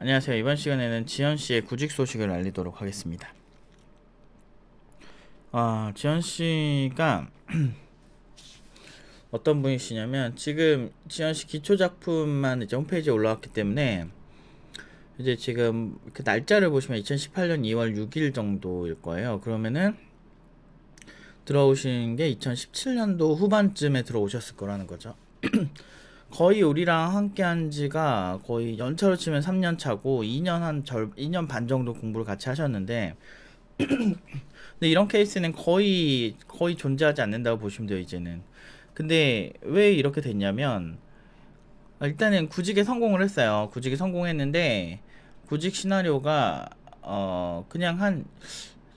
안녕하세요. 이번 시간에는 지현 씨의 구직 소식을 알리도록 하겠습니다. 아, 지현 씨가 어떤 분이시냐면 지금 지현 씨 기초 작품만 이제 홈페이지에 올라왔기 때문에 이제 지금 그 날짜를 보시면 2018년 2월 6일 정도일 거예요. 그러면은 들어오신 게 2017년도 후반쯤에 들어오셨을 거라는 거죠. 거의 우리랑 함께 한 지가 거의 연차로 치면 3년 차고 2년 한 절, 2년 반 정도 공부를 같이 하셨는데 근데 이런 케이스는 거의 거의 존재하지 않는다고 보시면 돼요, 이제는. 근데 왜 이렇게 됐냐면 일단은 구직에 성공을 했어요. 구직에 성공했는데 구직 시나리오가 어 그냥 한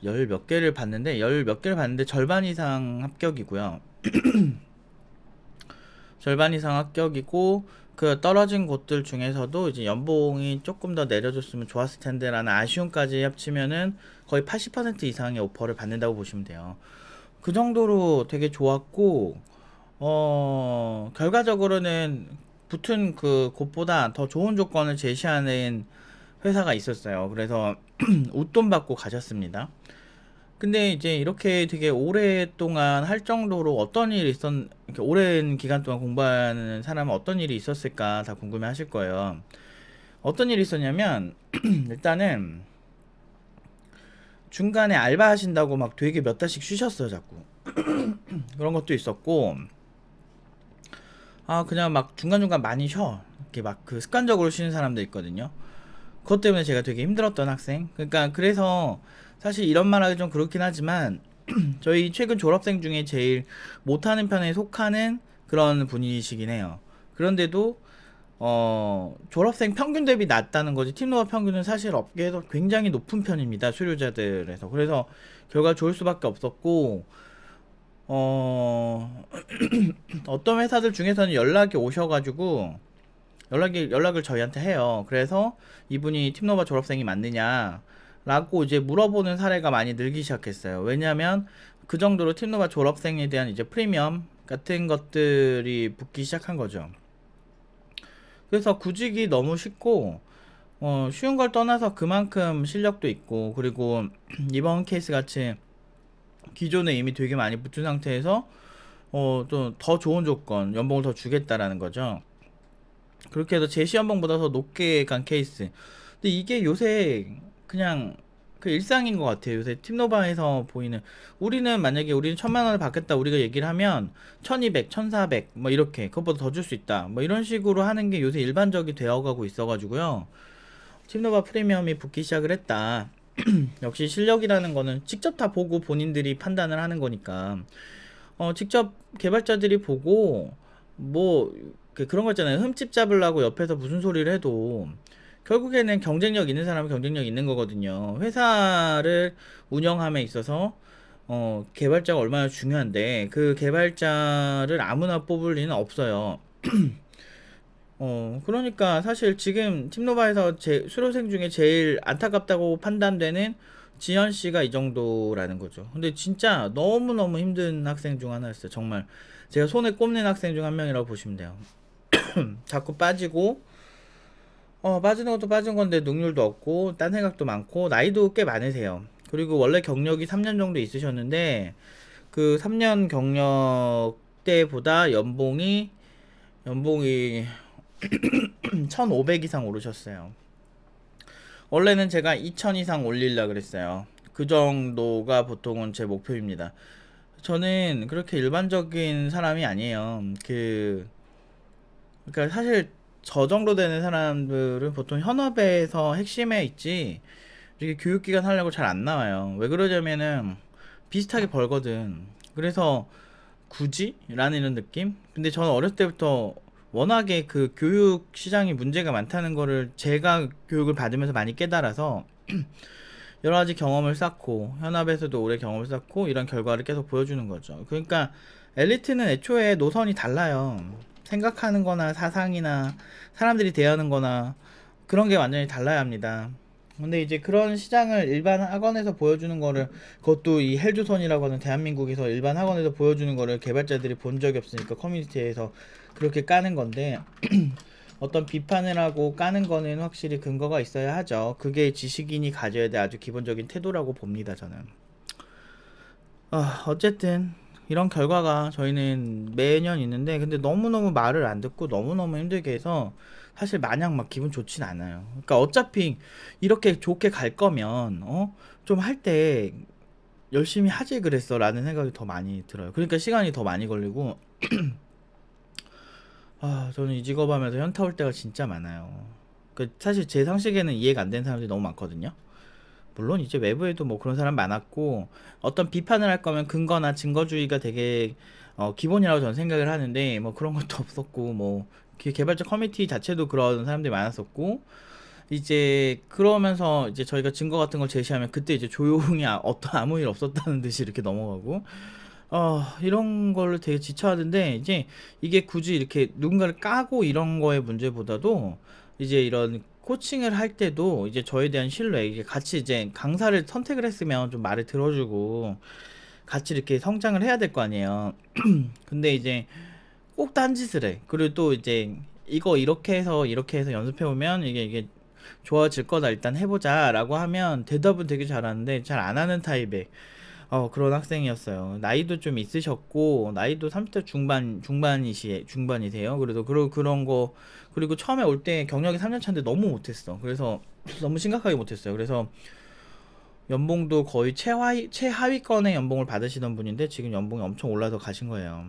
열 몇 개를 봤는데 열 몇 개를 봤는데 절반 이상 합격이고요. 절반 이상 합격이고 그 떨어진 곳들 중에서도 이제 연봉이 조금 더 내려줬으면 좋았을 텐데라는 아쉬움까지 합치면은 거의 80% 이상의 오퍼를 받는다고 보시면 돼요. 그 정도로 되게 좋았고 어 결과적으로는 붙은 그 곳보다 더 좋은 조건을 제시하는 회사가 있었어요. 그래서 웃돈 받고 가셨습니다. 근데 이제 이렇게 되게 오랫동안 할 정도로 어떤 일이 있었, 이렇게 오랜 기간 동안 공부하는 사람은 어떤 일이 있었을까 다 궁금해 하실 거예요. 어떤 일이 있었냐면, 일단은 중간에 알바 하신다고 막 되게 몇 달씩 쉬셨어요, 자꾸. 그런 것도 있었고, 아, 그냥 막 중간중간 많이 쉬어. 이렇게 막 그 습관적으로 쉬는 사람도 있거든요. 그것 때문에 제가 되게 힘들었던 학생. 그러니까 그래서 사실 이런 말하기 좀 그렇긴 하지만 저희 최근 졸업생 중에 제일 못하는 편에 속하는 그런 분이시긴 해요. 그런데도 어, 졸업생 평균 대비 낮다는 거지 팀노바 평균은 사실 업계에서 굉장히 높은 편입니다 수료자들에서 그래서 결과 좋을 수밖에 없었고 어 어떤 회사들 중에서는 연락이 오셔가지고 연락이 연락을 저희한테 해요 그래서 이분이 팀노바 졸업생이 맞느냐 라고 이제 물어보는 사례가 많이 늘기 시작했어요. 왜냐하면 그 정도로 팀노바 졸업생에 대한 이제 프리미엄 같은 것들이 붙기 시작한 거죠. 그래서 구직이 너무 쉽고 어, 쉬운 걸 떠나서 그만큼 실력도 있고 그리고 이번 케이스 같이 기존에 이미 되게 많이 붙은 상태에서 어, 또더 좋은 조건 연봉을 더 주겠다라는 거죠. 그렇게 해서 제시 연봉보다 더 높게 간 케이스. 근데 이게 요새 그냥 그 일상인 것 같아요. 요새 팀노바에서 보이는 우리는 만약에 우리는 천만 원을 받겠다 우리가 얘기를 하면 천이백, 천사백 뭐 이렇게 그것보다 더 줄 수 있다 뭐 이런 식으로 하는 게 요새 일반적이 되어가고 있어가지고요. 팀노바 프리미엄이 붙기 시작을 했다. 역시 실력이라는 거는 직접 다 보고 본인들이 판단을 하는 거니까 어, 직접 개발자들이 보고 뭐 그 그런 거 있잖아요. 흠집 잡으려고 옆에서 무슨 소리를 해도 결국에는 경쟁력 있는 사람은 경쟁력 있는 거거든요. 회사를 운영함에 있어서 어, 개발자가 얼마나 중요한데 그 개발자를 아무나 뽑을 리는 없어요. 어, 그러니까 사실 지금 팀노바에서 제, 수료생 중에 제일 안타깝다고 판단되는 지현 씨가 이 정도라는 거죠. 근데 진짜 너무너무 힘든 학생 중 하나였어요. 정말 제가 손에 꼽는 학생 중 한 명이라고 보시면 돼요. 자꾸 빠지고 어, 빠지는 것도 빠진 건데 능률도 없고 딴 생각도 많고 나이도 꽤 많으세요. 그리고 원래 경력이 3년 정도 있으셨는데 그 3년 경력 때보다 연봉이 연봉이 1,500 이상 오르셨어요. 원래는 제가 2,000 이상 올릴라 그랬어요. 그 정도가 보통은 제 목표입니다. 저는 그렇게 일반적인 사람이 아니에요. 그 그러니까 사실 저 정도 되는 사람들은 보통 현업에서 핵심에 있지 이렇게 교육기관 하려고 잘 안 나와요. 왜 그러냐면은 비슷하게 벌거든. 그래서 굳이? 라는 이런 느낌? 근데 저는 어렸을 때부터 워낙에 그 교육 시장이 문제가 많다는 거를 제가 교육을 받으면서 많이 깨달아서 여러 가지 경험을 쌓고 현업에서도 오래 경험을 쌓고 이런 결과를 계속 보여주는 거죠. 그러니까 엘리트는 애초에 노선이 달라요. 생각하는 거나 사상이나 사람들이 대하는 거나 그런 게 완전히 달라야 합니다. 근데 이제 그런 시장을 일반 학원에서 보여주는 거를 그것도 이 헬조선이라고 하는 대한민국에서 일반 학원에서 보여주는 거를 개발자들이 본 적이 없으니까 커뮤니티에서 그렇게 까는 건데 어떤 비판을 하고 까는 거는 확실히 근거가 있어야 하죠. 그게 지식인이 가져야 될 아주 기본적인 태도라고 봅니다, 저는. 어, 어쨌든 이런 결과가 저희는 매년 있는데 근데 너무너무 말을 안 듣고 너무너무 힘들게 해서 사실 마냥 막 기분 좋진 않아요. 그러니까 어차피 이렇게 좋게 갈 거면 어? 좀 할 때 열심히 하지 그랬어 라는 생각이 더 많이 들어요. 그러니까 시간이 더 많이 걸리고 아 저는 이 직업 하면서 현타 올 때가 진짜 많아요. 그 사실 제 상식에는 이해가 안 되는 사람들이 너무 많거든요. 물론 이제 외부에도 뭐 그런 사람 많았고 어떤 비판을 할 거면 근거나 증거주의가 되게 어, 기본이라고 저는 생각을 하는데 뭐 그런 것도 없었고 뭐 개발자 커뮤니티 자체도 그런 사람들이 많았었고 이제 그러면서 이제 저희가 증거 같은 걸 제시하면 그때 이제 조용히 아, 어떤 아무 일 없었다는 듯이 이렇게 넘어가고 어, 이런 걸로 되게 지쳐하는데 이제 이게 굳이 이렇게 누군가를 까고 이런 거의 문제보다도 이제 이런 코칭을 할 때도 이제 저에 대한 신뢰 이게 같이 이제 강사를 선택을 했으면 좀 말을 들어주고 같이 이렇게 성장을 해야 될 거 아니에요. 근데 이제 꼭 딴짓을 해. 그리고 또 이제 이거 이렇게 해서 이렇게 해서 연습해 오면 이게 이게 좋아질 거다 일단 해보자라고 하면 대답은 되게 잘하는데 잘 안 하는 타입에 어, 그런 학생이었어요. 나이도 좀 있으셨고, 나이도 30대 중반, 중반이시, 중반이세요. 그래서 그러, 그런 거, 그리고 처음에 올 때 경력이 3년 차인데 너무 못했어. 그래서 너무 심각하게 못했어요. 그래서 연봉도 거의 최하위, 최하위권의 연봉을 받으시던 분인데 지금 연봉이 엄청 올라서 가신 거예요.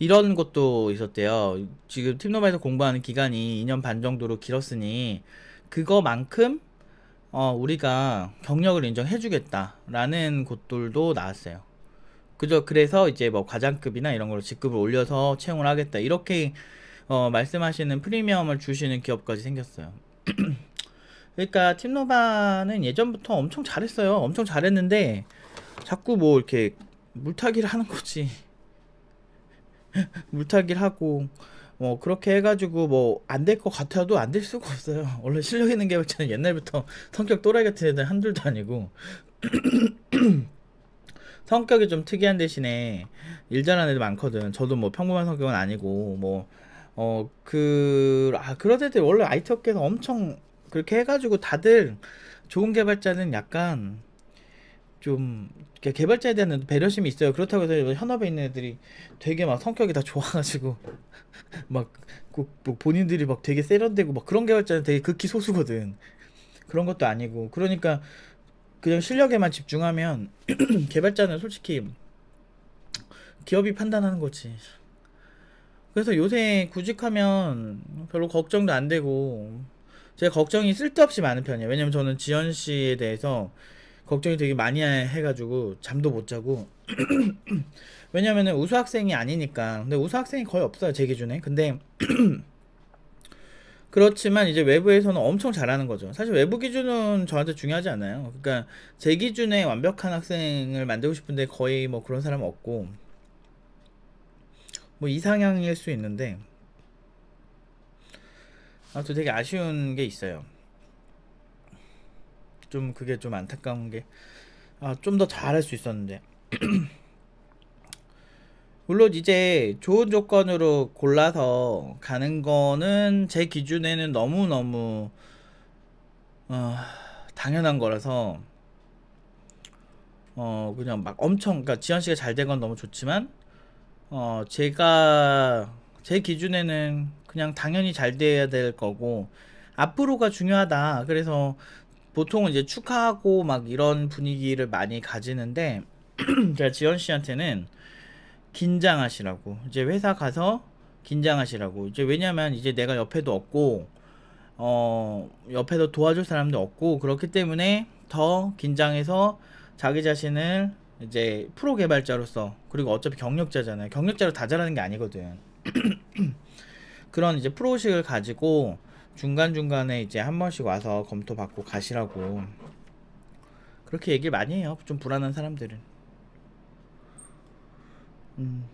이런 것도 있었대요. 지금 팀노바에서 공부하는 기간이 2년 반 정도로 길었으니 그거만큼 어, 우리가 경력을 인정해주겠다라는 곳들도 나왔어요. 그죠? 그래서 이제 뭐 과장급이나 이런 걸로 직급을 올려서 채용을 하겠다. 이렇게 어, 말씀하시는 프리미엄을 주시는 기업까지 생겼어요. 그러니까 팀노바는 예전부터 엄청 잘했어요. 엄청 잘했는데 자꾸 뭐 이렇게 물타기를 하는 거지. 물타기를 하고 뭐 그렇게 해가지고 뭐 안될 것 같아도 안 될 수가 없어요. 원래 실력 있는 개발자는 옛날부터 성격 또라이 같은 애들 한둘도 아니고 성격이 좀 특이한 대신에 일 잘하는 애들 많거든. 저도 뭐 평범한 성격은 아니고 뭐 어 그 아 그런 애들 원래 IT 업계에서 엄청 그렇게 해가지고 다들 좋은 개발자는 약간 좀 개발자에 대한 배려심이 있어요. 그렇다고 해서 현업에 있는 애들이 되게 막 성격이 다 좋아가지고 막뭐 본인들이 막 되게 세련되고 막 그런 개발자는 되게 극히 소수거든. 그런 것도 아니고 그러니까 그냥 실력에만 집중하면 개발자는 솔직히 기업이 판단하는 거지. 그래서 요새 구직하면 별로 걱정도 안 되고 제 걱정이 쓸데없이 많은 편이에요. 왜냐면 저는 지연 씨에 대해서 걱정이 되게 많이 해가지고 잠도 못 자고 왜냐면은 우수 학생이 아니니까 근데 우수 학생이 거의 없어요 제 기준에 근데 그렇지만 이제 외부에서는 엄청 잘하는 거죠 사실 외부 기준은 저한테 중요하지 않아요 그러니까 제 기준에 완벽한 학생을 만들고 싶은데 거의 뭐 그런 사람 없고 뭐 이상향일 수 있는데 아또 되게 아쉬운 게 있어요 좀 그게 좀 안타까운 게 좀더 아, 잘할 수 있었는데 물론 이제 좋은 조건으로 골라서 가는 거는 제 기준에는 너무너무 어, 당연한 거라서 어 그냥 막 엄청 그러니까 지현 씨가 잘 된 건 너무 좋지만 어 제가 제 기준에는 그냥 당연히 잘 돼야 될 거고 앞으로가 중요하다. 그래서 보통은 이제 축하하고 막 이런 분위기를 많이 가지는데 제가 지현 씨한테는 긴장하시라고 이제 회사 가서 긴장하시라고 이제 왜냐면 이제 내가 옆에도 없고 어옆에도 도와줄 사람도 없고 그렇기 때문에 더 긴장해서 자기 자신을 이제 프로 개발자로서 그리고 어차피 경력자잖아요 경력자로 다 잘하는 게 아니거든 그런 이제 프로식을 가지고 중간중간에 이제 한 번씩 와서 검토받고 가시라고 그렇게 얘기를 많이 해요 좀 불안한 사람들은 음.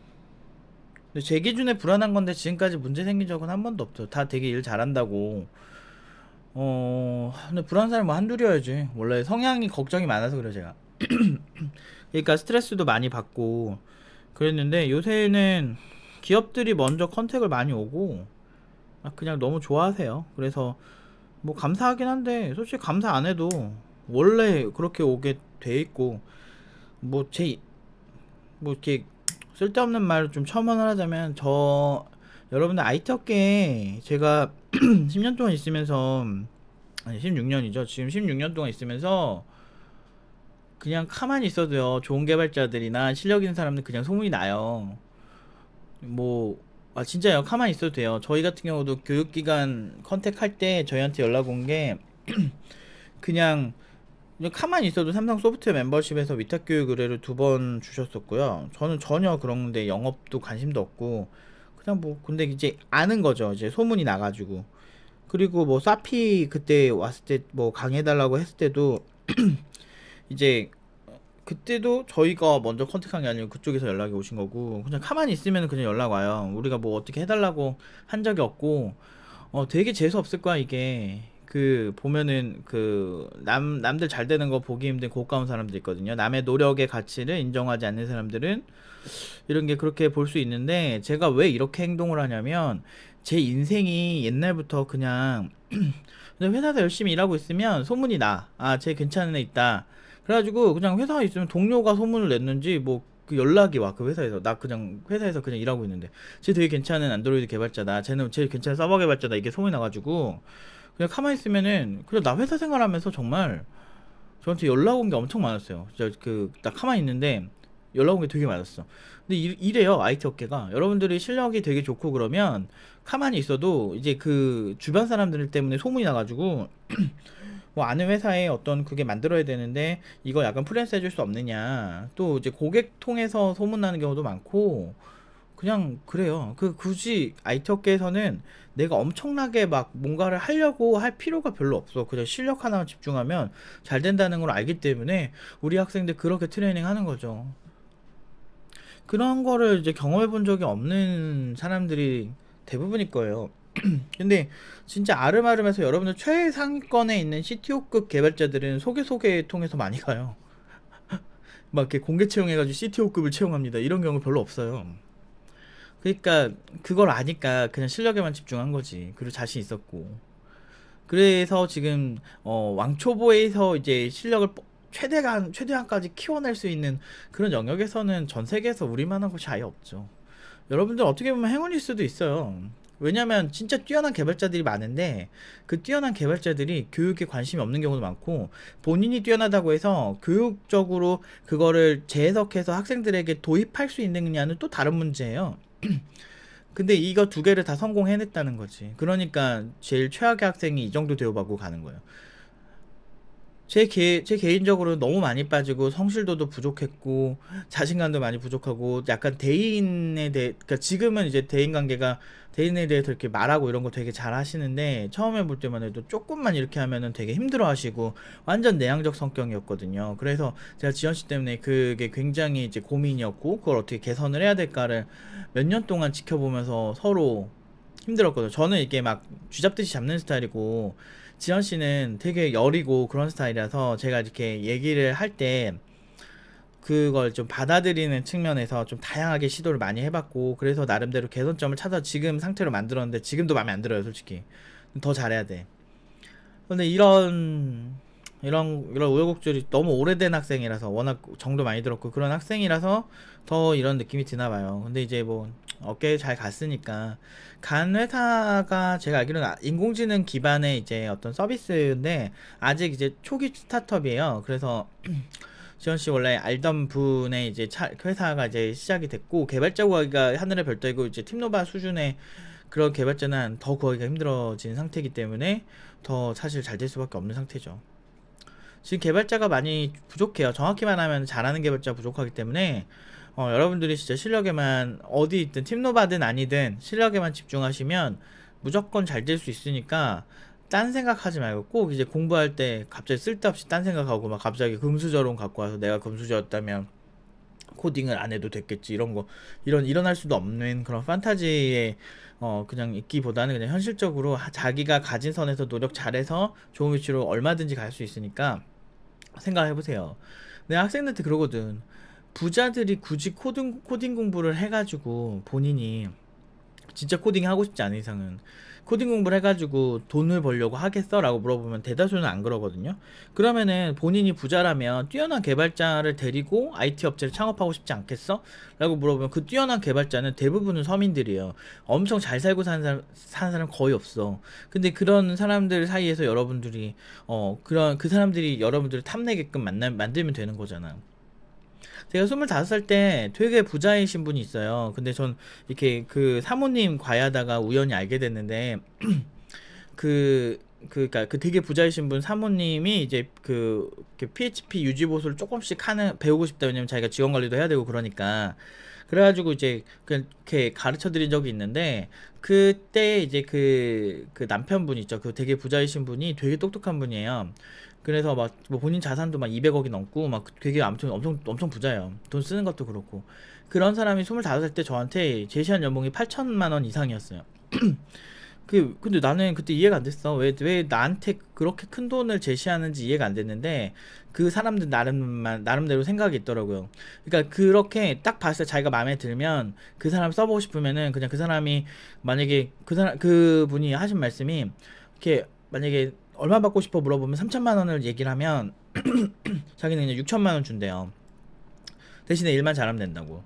근데 제 기준에 불안한 건데 지금까지 문제 생긴 적은 한 번도 없죠 다 되게 일 잘한다고 어 근데 불안한 사람 뭐 한둘이어야지 원래 성향이 걱정이 많아서 그래 제가 그러니까 스트레스도 많이 받고 그랬는데 요새는 기업들이 먼저 컨택을 많이 오고 아, 그냥 너무 좋아하세요. 그래서 뭐 감사하긴 한데 솔직히 감사 안 해도 원래 그렇게 오게 돼 있고 뭐 제뭐 뭐 이렇게 쓸데없는 말을 좀 첨언을 하자면 저 여러분들 IT 업계에 제가 10년 동안 있으면서 아니 16년이죠. 지금 16년 동안 있으면서 그냥 가만히 있어도요. 좋은 개발자들이나 실력 있는 사람들 그냥 소문이 나요. 뭐아 진짜요 가만 있어도 돼요 저희 같은 경우도 교육기관 컨택할 때 저희한테 연락 온 게 그냥 그냥 가만 있어도 삼성 소프트웨어 멤버십에서 위탁 교육 의뢰를 두 번 주셨었고요 저는 전혀 그런데 영업도 관심도 없고 그냥 뭐 근데 이제 아는 거죠 이제 소문이 나가지고 그리고 뭐 사피 그때 왔을 때 뭐강해달라고 했을 때도 이제 그때도 저희가 먼저 컨택한 게 아니고 그쪽에서 연락이 오신 거고 그냥 가만히 있으면 그냥 연락 와요. 우리가 뭐 어떻게 해달라고 한 적이 없고 어 되게 재수 없을 거야 이게 그 보면은 그 남 남들 잘 되는 거 보기 힘든 고가운 사람들 있거든요. 남의 노력의 가치를 인정하지 않는 사람들은 이런 게 그렇게 볼 수 있는데 제가 왜 이렇게 행동을 하냐면 제 인생이 옛날부터 그냥 회사에서 열심히 일하고 있으면 소문이 나. 아, 쟤 괜찮은 애 있다. 그래가지고 그냥 회사에 있으면 동료가 소문을 냈는지 뭐 그 연락이 와 그 회사에서 나 그냥 회사에서 그냥 일하고 있는데 쟤 되게 괜찮은 안드로이드 개발자다 쟤는 제일 괜찮은 서버 개발자다 이게 소문이 나가지고 그냥 가만히 있으면은 그냥 나 회사 생활하면서 정말 저한테 연락 온 게 엄청 많았어요 진짜 그나 가만히 있는데 연락 온 게 되게 많았어. 근데 이, 래요 IT 업계가. 여러분들이 실력이 되게 좋고 그러면 가만히 있어도 이제 그 주변 사람들 때문에 소문이 나가지고 뭐 아는 회사에 어떤 그게 만들어야 되는데 이거 약간 프리랜서 해줄 수 없느냐 또 이제 고객 통해서 소문나는 경우도 많고 그냥 그래요 그 굳이 IT 업계에서는 내가 엄청나게 막 뭔가를 하려고 할 필요가 별로 없어 그냥 실력 하나 집중하면 잘 된다는 걸 알기 때문에 우리 학생들 그렇게 트레이닝 하는 거죠 그런 거를 이제 경험해 본 적이 없는 사람들이 대부분일 거예요 근데 진짜 아름아름해서 여러분들 최상권에 있는 CTO급 개발자들은 소개 소개 통해서 많이 가요. 막 이렇게 공개 채용해가지고 CTO급을 채용합니다. 이런 경우 별로 없어요. 그러니까 그걸 아니까 그냥 실력에만 집중한 거지. 그리고 자신 있었고. 그래서 지금 어, 왕초보에서 이제 실력을 최대한 최대한까지 키워낼 수 있는 그런 영역에서는 전 세계에서 우리만한 곳이 아예 없죠. 여러분들 어떻게 보면 행운일 수도 있어요. 왜냐면 진짜 뛰어난 개발자들이 많은데 그 뛰어난 개발자들이 교육에 관심이 없는 경우도 많고 본인이 뛰어나다고 해서 교육적으로 그거를 재해석해서 학생들에게 도입할 수 있느냐는 또 다른 문제예요. 근데 이거 두 개를 다 성공해냈다는 거지. 그러니까 제일 최악의 학생이 이 정도 되어받고 가는 거예요. 제, 개, 제 개인적으로는 너무 많이 빠지고 성실도도 부족했고 자신감도 많이 부족하고 약간 대인에 대해 그니까 지금은 이제 대인 관계가 대인에 대해서 이렇게 말하고 이런 거 되게 잘 하시는데 처음에 볼 때만 해도 조금만 이렇게 하면은 되게 힘들어 하시고 완전 내향적 성격이었거든요. 그래서 제가 지현 씨 때문에 그게 굉장히 이제 고민이었고 그걸 어떻게 개선을 해야 될까를 몇 년 동안 지켜보면서 서로 힘들었거든요. 저는 이게 막 쥐잡듯이 잡는 스타일이고 지현 씨는 되게 여리고 그런 스타일이라서 제가 이렇게 얘기를 할 때 그걸 좀 받아들이는 측면에서 좀 다양하게 시도를 많이 해봤고 그래서 나름대로 개선점을 찾아 지금 상태로 만들었는데 지금도 마음에 안 들어요 솔직히 더 잘해야 돼 근데 이런 이런 이런 우여곡절이 너무 오래된 학생이라서 워낙 정도 많이 들었고 그런 학생이라서 더 이런 느낌이 드나 봐요. 근데 이제 뭐 어깨 잘 갔으니까 간 회사가 제가 알기로는 아, 인공지능 기반의 이제 어떤 서비스인데 아직 이제 초기 스타트업이에요. 그래서 지원 씨 원래 알던 분의 이제 회사가 이제 시작이 됐고 개발자 구하기가 하늘의 별도이고 이제 팀노바 수준의 그런 개발자는 더 구하기가 힘들어진 상태이기 때문에 더 사실 잘 될 수밖에 없는 상태죠. 지금 개발자가 많이 부족해요. 정확히 말하면 잘하는 개발자 부족하기 때문에 어, 여러분들이 진짜 실력에만 어디 있든 팀노바든 아니든 실력에만 집중하시면 무조건 잘 될 수 있으니까 딴 생각하지 말고 꼭 이제 공부할 때 갑자기 쓸데없이 딴 생각하고 막 갑자기 금수저론 갖고 와서 내가 금수저였다면 코딩을 안 해도 됐겠지 이런 거 이런 일어날 수도 없는 그런 판타지에 어 그냥 있기보다는 그냥 현실적으로 자기가 가진 선에서 노력 잘해서 좋은 위치로 얼마든지 갈 수 있으니까 생각해보세요. 내 학생들한테 그러거든. 부자들이 굳이 코딩, 코딩 공부를 해가지고 본인이 진짜 코딩 하고 싶지 않은 이상은 코딩 공부를 해가지고 돈을 벌려고 하겠어? 라고 물어보면 대다수는 안 그러거든요. 그러면은 본인이 부자라면 뛰어난 개발자를 데리고 IT 업체를 창업하고 싶지 않겠어? 라고 물어보면 그 뛰어난 개발자는 대부분은 서민들이에요. 엄청 잘 살고 사는 사람, 사는 사람 거의 없어. 근데 그런 사람들 사이에서 여러분들이, 어, 그런, 그 사람들이 여러분들을 탐내게끔 만나, 만들면 되는 거잖아. 제가 25살 때 되게 부자이신 분이 있어요. 근데 전 이렇게 그 사모님 과외하다가 우연히 알게 됐는데 그 그니까 그러니까 그 되게 부자이신 분 사모님이 이제 그 PHP 유지 보수를 조금씩 하는 배우고 싶다 왜냐면 자기가 지원 관리도 해야 되고 그러니까 그래가지고 이제 그렇게 가르쳐 드린 적이 있는데 그때 이제 그, 그 남편분 있죠 그 되게 부자이신 분이 되게 똑똑한 분이에요 그래서 막 뭐 본인 자산도 막 200억이 넘고 막 되게 아무 엄청 엄청 부자예요. 돈 쓰는 것도 그렇고 그런 사람이 25살 때 저한테 제시한 연봉이 8천만 원 이상이었어요. 그 근데 나는 그때 이해가 안 됐어. 왜 왜 나한테 그렇게 큰 돈을 제시하는지 이해가 안 됐는데 그 사람들 나름만 나름대로 생각이 있더라고요. 그러니까 그렇게 딱 봤을 때 자기가 마음에 들면 그 사람 써보고 싶으면은 그냥 그 사람이 만약에 그 사람 그 분이 하신 말씀이 이렇게 만약에 얼마 받고 싶어 물어보면 3천만 원을 얘기를 하면 자기는 그냥 6천만 원 준대요. 대신에 일만 잘하면 된다고.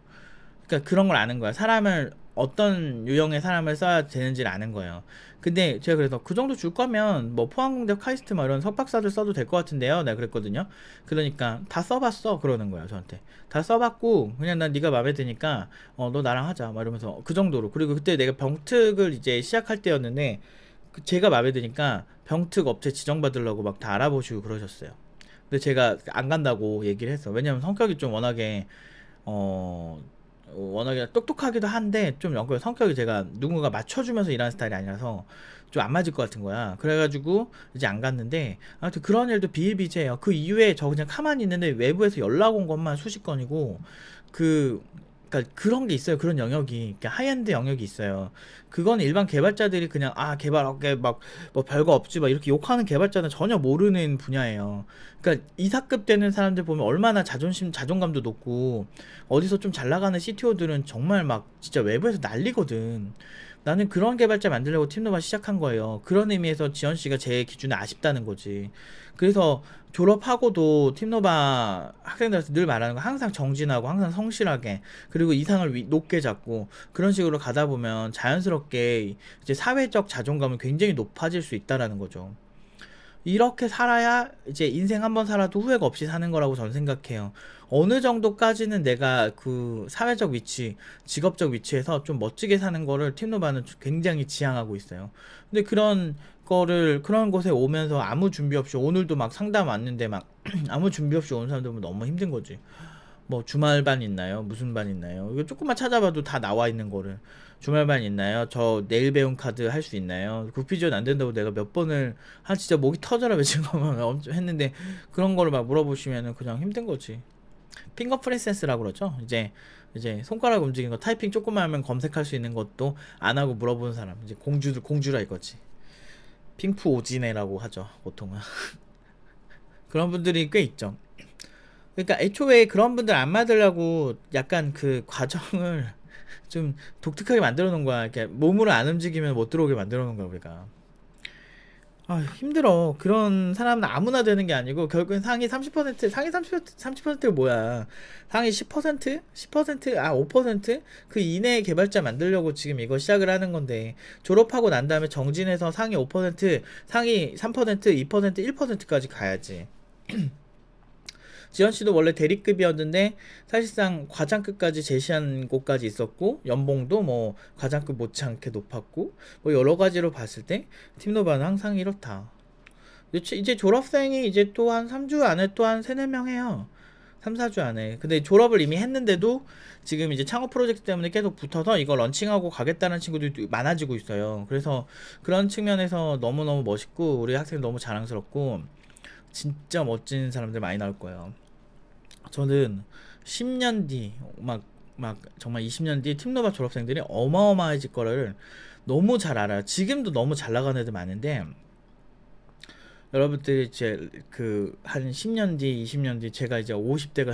그러니까 그런 걸 아는 거야. 사람을 어떤 유형의 사람을 써야 되는지를 아는 거예요. 근데 제가 그래서 그 정도 줄 거면 뭐 포항공대 카이스트 막 뭐 이런 석박사들 써도 될 것 같은데요. 내가 그랬거든요. 그러니까 다 써봤어 그러는 거예요 저한테. 다 써봤고 그냥 난 네가 마음에 드니까 어 너 나랑 하자 막 이러면서 그 정도로 그리고 그때 내가 병특을 이제 시작할 때였는데 그 제가 마음에 드니까 병특 업체 지정받으려고 막 다 알아보시고 그러셨어요. 근데 제가 안 간다고 얘기를 했어. 왜냐면 성격이 좀 워낙에 어 워낙에 똑똑하기도 한데 좀 연결 성격이 제가 누군가 맞춰주면서 일하는 스타일이 아니라서 좀 안 맞을 것 같은 거야. 그래가지고 이제 안 갔는데 아무튼 그런 일도 비일비재해요. 그 이후에 저 그냥 가만히 있는데 외부에서 연락 온 것만 수십 건이고 그 그러니까 그런 게 있어요. 그런 영역이 그러니까 하이엔드 영역이 있어요. 그건 일반 개발자들이 그냥 아 개발 어깨 막뭐 별거 없지 막 이렇게 욕하는 개발자는 전혀 모르는 분야예요. 그러니까 이사급 되는 사람들 보면 얼마나 자존심 자존감도 높고 어디서 좀 잘 나가는 CTO들은 정말 막 진짜 외부에서 난리거든. 나는 그런 개발자 만들려고 팀노바 시작한 거예요. 그런 의미에서 지현 씨가 제 기준에 아쉽다는 거지. 그래서 졸업하고도 팀노바 학생들한테 늘 말하는 거 항상 정진하고 항상 성실하게 그리고 이상을 위, 높게 잡고 그런 식으로 가다 보면 자연스럽게 이연게 이제 사회적 자존감은 굉장히 높아질 수 있다라는 거죠. 이렇게 살아야 이제 인생 한번 살아도 후회가 없이 사는 거라고 전 생각해요. 어느 정도까지는 내가 그 사회적 위치, 직업적 위치에서 좀 멋지게 사는 거를 팀노바는 굉장히 지향하고 있어요. 근데 그런 거를 그런 곳에 오면서 아무 준비 없이 오늘도 막 상담 왔는데 막 아무 준비 없이 온 사람들 보면 너무 힘든 거지. 뭐 주말 반 있나요? 무슨 반 있나요? 이거 조금만 찾아봐도 다 나와 있는 거를. 주말반 있나요? 저 내일 배운 카드 할 수 있나요? 국피지원안 된다고 내가 몇 번을 아 진짜 목이 터져라 외친 거만 엄청 했는데 그런 거를 막 물어보시면은 그냥 힘든 거지. 핑거 프레센스라고 그러죠. 이제 이제 손가락 움직이는 거 타이핑 조금만 하면 검색할 수 있는 것도 안 하고 물어보는 사람. 이제 공주들 공주라 이거지. 핑프 오지네라고 하죠. 보통은. 그런 분들이 꽤 있죠. 그러니까 애초에 그런 분들 안 맞으려고 약간 그 과정을 좀 독특하게 만들어 놓은 거야. 이렇게 몸으로 안 움직이면 못 들어오게 만들어 놓은 거야, 우리가. 아, 힘들어. 그런 사람은 아무나 되는 게 아니고 결국엔 상위 30% 상위 30% 30%가 뭐야? 상위 10%? 10%? 아, 5%? 그 이내에 개발자 만들려고 지금 이거 시작을 하는 건데 졸업하고 난 다음에 정진해서 상위 5%, 상위 3%, 2%, 1%까지 가야지. 지현 씨도 원래 대리급이었는데 사실상 과장급까지 제시한 곳까지 있었고 연봉도 뭐 과장급 못지않게 높았고 뭐 여러 가지로 봤을 때 팀노바는 항상 이렇다. 이제 졸업생이 이제 또 한 3주 안에 또한 3, 4명 해요. 3, 4주 안에. 근데 졸업을 이미 했는데도 지금 이제 창업 프로젝트 때문에 계속 붙어서 이거 런칭하고 가겠다는 친구들도 많아지고 있어요. 그래서 그런 측면에서 너무너무 멋있고 우리 학생 너무 자랑스럽고 진짜 멋진 사람들 많이 나올 거예요. 저는 10년 뒤, 막, 막, 정말 20년 뒤에 팀노바 졸업생들이 어마어마해질 거를 너무 잘 알아요. 지금도 너무 잘 나가는 애들 많은데, 여러분들이 이제 그 한 10년 뒤, 20년 뒤 제가 이제 50대가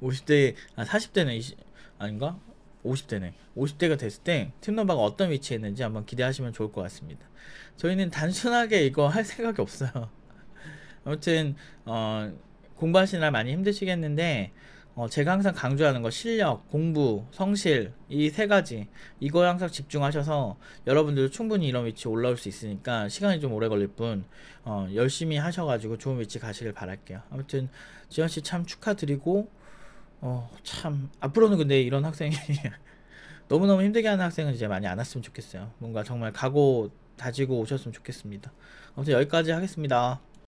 50대 아 40대는 20 아닌가? 50대네. 50대가 됐을 때 팀넘버가 어떤 위치에 있는지 한번 기대하시면 좋을 것 같습니다. 저희는 단순하게 이거 할 생각이 없어요. 아무튼 어 공부하시느라 많이 힘드시겠는데 어, 제가 항상 강조하는 거 실력, 공부, 성실 이 세 가지 이거 항상 집중하셔서 여러분들도 충분히 이런 위치 올라올 수 있으니까 시간이 좀 오래 걸릴 뿐 어, 열심히 하셔가지고 좋은 위치 가시길 바랄게요. 아무튼 지현 씨 참 축하드리고 어, 참 앞으로는 근데 이런 학생이 너무너무 힘들게 하는 학생은 이제 많이 안 왔으면 좋겠어요. 뭔가 정말 각오 다지고 오셨으면 좋겠습니다. 아무튼 여기까지 하겠습니다.